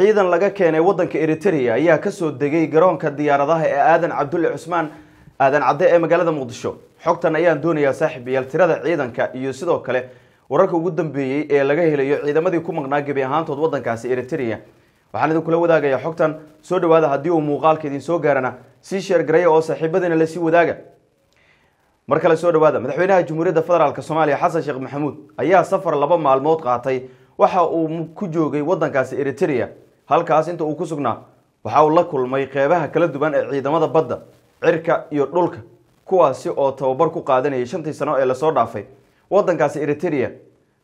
ciidan laga keenay waddanka eritrea ayaa kasoo degay garoonka diyaaradaha ee aadan cabdulle cusmaan aadan cadde ee magaalada muqdisho xogtan ayaan doonayaa saaxiib yaal tirada ciidanka iyo sidoo kale wararka ugu dambeeyey ee laga helayo ciidamadii ku maqnaa gebi ahaantood wadankaasi eritrea waxaan idinkula wadaagayaa xogtan soo dhawaada haddii uu muuqaalka idin soo gaarana sii sheergareya oo saaxiibadiina lasii wadaaga mar kale soo dhawaada madaxweynaha jamhuuriyadda federaalk soomaaliya xasan sheekh maxamuud ayaa safar laba maalmood qaatay waxa uu ku joogay wadankaasi eritrea halkaas inta uu ku sugnaa waxa uu la kulmay qeybaha kala duwan ee ciidamada badda cirka iyo dhulka kuwaasi oo tababar ku qaadanayay shantii sano ee lasoo dhaafay waddankaasi eriteria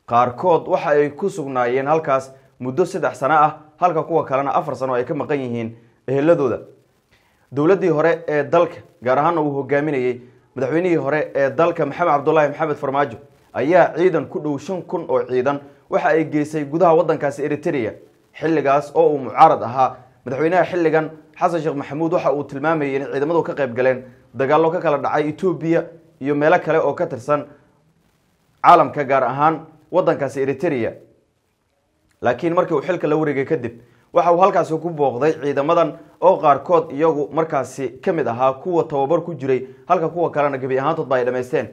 qaarkood waxa ay ku sugnaayeen halkaas muddo saddex sano ah halka kuwa kalena afar sano ay ka maqan yihiin eheladooda dowladdii hore ee dalka gaar ahaana uu hogaaminayey madaxweynihii hore ee dalka maxamed cabdulaahi maxamed farmaajo ayaa ciidan ku dhow shan kun oo ciidan waxa ay geysay gudaha waddankaasi eriteria xilligaas oo uu mucaarad ahaa madaxweynaha xilligan xasan sheekh maxamuud waxa uu tilmaamayay in ciidamadu ka qayb galeen dagaallo ka kala dhacay etoobiya iyo meelo kale oo ka tirsan caalamka gaar ahaan waddankaasi eriteria laakiin markii uu xilka la wareegay kadib waxa uu halkaasi ku booqday ciidamadan oo qaarkood iyagu markaasi ka mid ahaa kuwa tababar ku jiray halka kuwa kalena gebi ahaantood ba ay dhammaysteen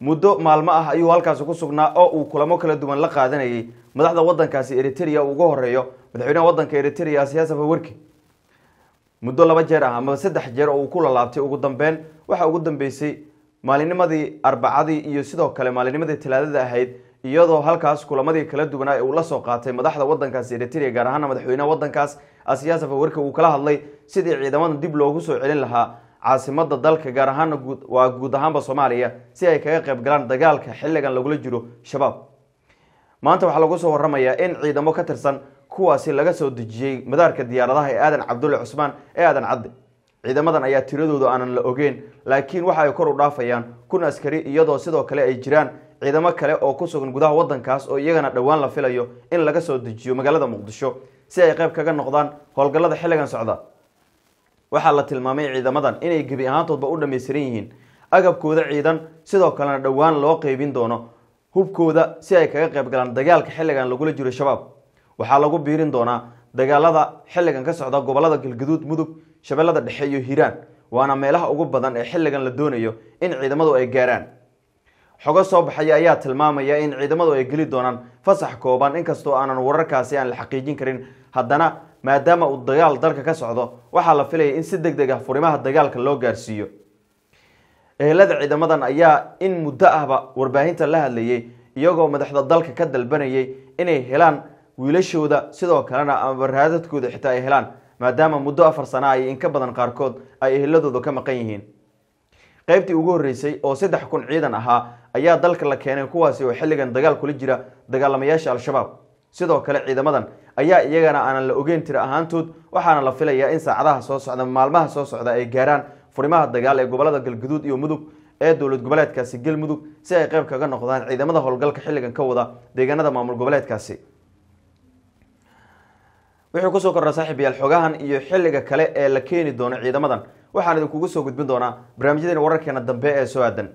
muddo maalmo ah ayuu halkaasi ku sugnaa oo uu kulamo kala duwan la qaadanayay madaxda wadankaasi eritrea ugu horeeyo madaxweynaha wadanka eritrea siyaasa fawerki muddo laba jeer ah amaba saddex jeer oo uu ku lalaabtay ugu dambeen waxa ugu dambeysay maalinimadii arbacadii iyo sidoo kale maalinimadii talaadada ahayd iyadoo halkaas kulamadii kala duwanaa ee uu la soo qaatay madaxda wadankaasi eritrea gaar ahaana madaxweynaha wadankaas asiyaasa ah fawerki uu kala hadlay sidii ciidamada dib loogu soo celin lahaa caasimada dalka gaar ahaana guud waa guud ahaanba soomaaliya si ay kaga qayb galaan dagaalka xilligan lagula jiro shabaab maanta waxaa lagu soo warramayaa in ciidamo ka tirsan kuwaasi laga soo dejiyey madaarka diyaaradaha ee aadan cabdulle cusmaan ee aadan cadde ciidamadan ayaa tiradooda aanan la ogeyn laakiin waxa ay kor u dhaafayaan kun askari iyadoo sidoo kale ay jiraan ciidamo kale oo ku sugan gudaha waddankaas oo iyagana dhowaan la filayo in laga soo dejiyo magaalada muqdisho si ay qayb kaga noqdaan howlgallada xilligan socda waxaa la tilmaamay ciidamadan inay gebi ahaantoodba u dhammaystiran yihiin agabkooda ciidan sidoo kalena dhowaan loo qeybin doono hubkooda si ay kaga qayb galaan dagaalka xilligan lagula jiro shabaab waxaa lagu biirin doonaa dagaalada xilligan ka socda gobollada galgaduud mudug shabeellada dhexe iyo hiiraan waana meelaha ugu badan ee xilligan la doonayo in ciidamadu ay gaaraan xogo soo baxaya ayaa tilmaamaya in ciidamadu ay geli doonaan fasax kooban inkastoo aanan wararkaasi aan la xaqiijin karin haddana maadaama uu dagaal dalka ka socdo waxaa la filaya in si deg deg ah furimaha dagaalka loo gaarsiiyo ehelada ciidamadan ayaa in muddo ahba warbaahinta la hadlayay iyagoo madaxda dalka ka dalbanayay inay helaan wiilashooda sidoo kalena amaba raadadkooda xitaa ay helaan maadaama muddo afar sana ay inka badan qaarkood ay eheladooda ka maqan yihiin qaybtii ugu horreysay oo saddex kun ciidan ahaa ayaa dalka la keenay kuwaasi oo xilligan dagaal kula jira dagaalamayaasha al-shabaab sidoo kale ciidamadan ayaa iyagana aanan la ogeyn tiri ahaantood waxaana la filayaa in saacadaha soo socda maalmaha soo socda ay gaaraan furimaha dagaal ee gobollada galguduud iyo mudug ee dowlad goboleedkaasi galmudug si ay qeyb kaga noqdaan ciidamada howlgalka xilligan ka wada deegaanada maamul goboleedkaasi wuxuu kusoo kordhaa saaxiibayaal xogahan iyo xilliga kale ee la keeni doono ciidamadan waxaan idinkugu soo gudbin doonaa barnaamijyadeena wararkeena dambe ee soo aadan